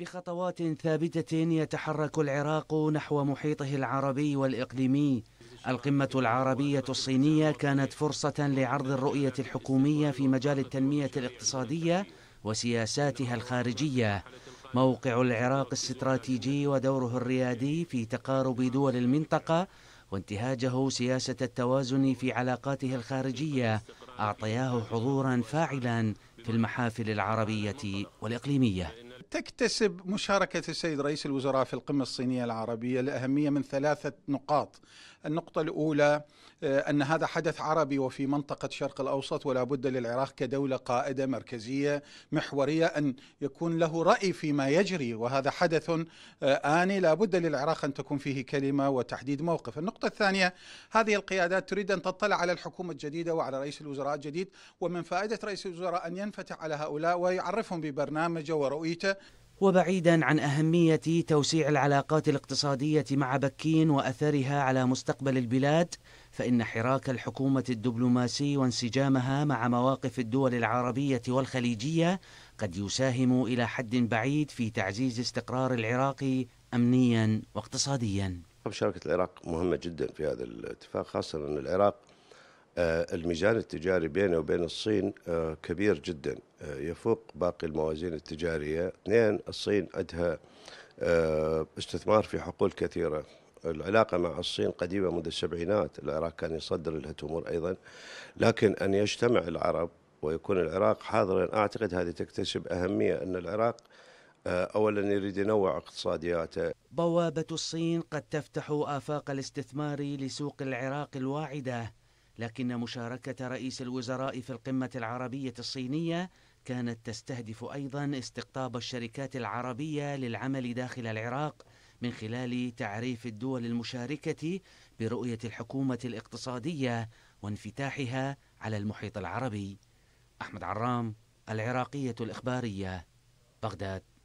بخطوات ثابتة يتحرك العراق نحو محيطه العربي والإقليمي القمة العربية الصينية كانت فرصة لعرض الرؤية الحكومية في مجال التنمية الاقتصادية وسياساتها الخارجية موقع العراق الاستراتيجي ودوره الريادي في تقارب دول المنطقة وانتهاجه سياسة التوازن في علاقاته الخارجية أعطياه حضورا فاعلا في المحافل العربية والإقليمية تكتسب مشاركة السيد رئيس الوزراء في القمة الصينية العربية الأهمية من ثلاثة نقاط النقطة الأولى آه، أن هذا حدث عربي وفي منطقة الشرق الأوسط ولا بد للعراق كدولة قائدة مركزية محورية أن يكون له رأي فيما يجري وهذا حدث آه، آني لا بد للعراق أن تكون فيه كلمة وتحديد موقف النقطة الثانية هذه القيادات تريد أن تطلع على الحكومة الجديدة وعلى رئيس الوزراء الجديد ومن فائدة رئيس الوزراء أن ينفتح على هؤلاء ويعرفهم ببرنامجه ورؤيته وبعيدا عن أهمية توسيع العلاقات الاقتصادية مع بكين وأثرها على مستقبل البلاد فإن حراك الحكومة الدبلوماسي وانسجامها مع مواقف الدول العربية والخليجية قد يساهم إلى حد بعيد في تعزيز استقرار العراق أمنيا واقتصاديا مشاركة العراق مهمة جدا في هذا الاتفاق خاصة أن العراق آه، الميزان التجاري بينه وبين الصين آه، كبير جدا آه، يفوق باقي الموازين التجارية اثنين الصين عندها استثمار في حقول كثيرة العلاقة مع الصين قديمة منذ السبعينات العراق كان يصدر لها تمور أيضا لكن أن يجتمع العرب ويكون العراق حاضرا أعتقد هذه تكتسب أهمية أن العراق اولا يريد ينوع اقتصادياته بوابه الصين قد تفتح افاق الاستثمار لسوق العراق الواعده لكن مشاركة رئيس الوزراء في القمة العربية الصينية كانت تستهدف أيضا استقطاب الشركات العربية للعمل داخل العراق من خلال تعريف الدول المشاركة برؤية الحكومة الاقتصادية وانفتاحها على المحيط العربي. أحمد عرام، العراقية الإخبارية، بغداد.